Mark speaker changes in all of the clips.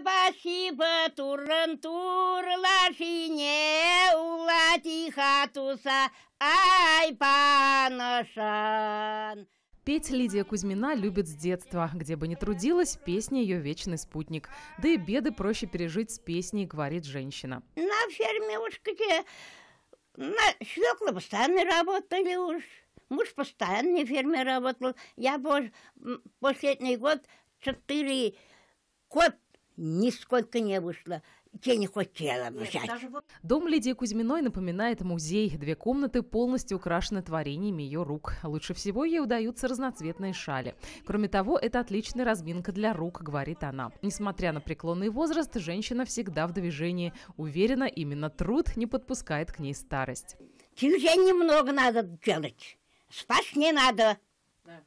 Speaker 1: басиба турын турла шине ула тиха туса
Speaker 2: Петь Лидия Кузьмина любит с детства. Где бы ни трудилась, песня ее вечный спутник. Да и беды проще пережить с песней, говорит женщина.
Speaker 1: На ферме уж где на свекла постоянно работали уж. Муж постоянно в ферме работал. Я боже, последний год четыре год нисколько не вышло.
Speaker 2: Я не хотела взять. Дом Лидии Кузьминой напоминает музей. Две комнаты полностью украшены творениями ее рук. Лучше всего ей удаются разноцветные шали. Кроме того, это отличная разминка для рук, говорит она. Несмотря на преклонный возраст, женщина всегда в движении. Уверена, именно труд не подпускает к ней старость. Движение немного надо делать. Спать не надо. Да.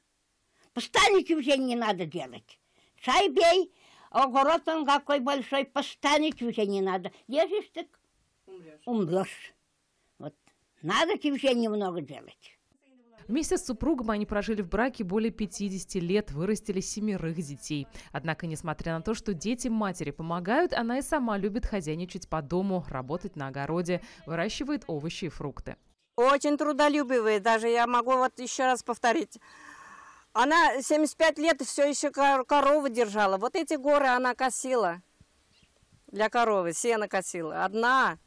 Speaker 2: Постоянно
Speaker 1: движение не надо делать. Чай бей, огород он какой большой, постанить уже не надо. Ежешь так умрешь. умрешь. Вот. Надо тебе немного делать.
Speaker 2: Вместе с супругом они прожили в браке более 50 лет, вырастили семерых детей. Однако, несмотря на то, что дети матери помогают, она и сама любит хозяйничать по дому, работать на огороде, выращивает овощи и фрукты.
Speaker 3: Очень трудолюбивые, даже я могу вот еще раз повторить. Она 75 лет все еще коровы держала. Вот эти горы она косила для коровы, сено косила. Одна.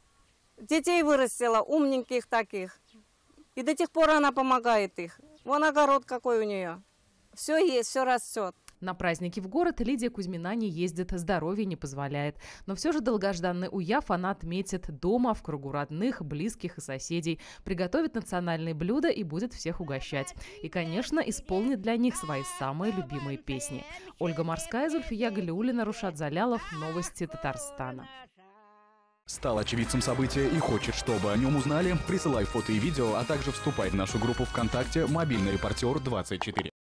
Speaker 3: Детей вырастила, умненьких таких. И до тех пор она
Speaker 2: помогает их. Вон огород какой у нее. Все есть, все растет. На праздники в город Лидия Кузьмина не ездит, здоровье не позволяет. Но все же долгожданный уяв она отметит дома, в кругу родных, близких и соседей, приготовит национальные блюда и будет всех угощать. И, конечно, исполнит для них свои самые любимые песни. Ольга Морская, Зульфия Галиулина, Рушат Залялов, новости Татарстана. Стал очевидцем события и хочет, чтобы о нем узнали? Присылай фото и видео, а также вступай в нашу группу ВКонтакте «Мобильный репортер 24».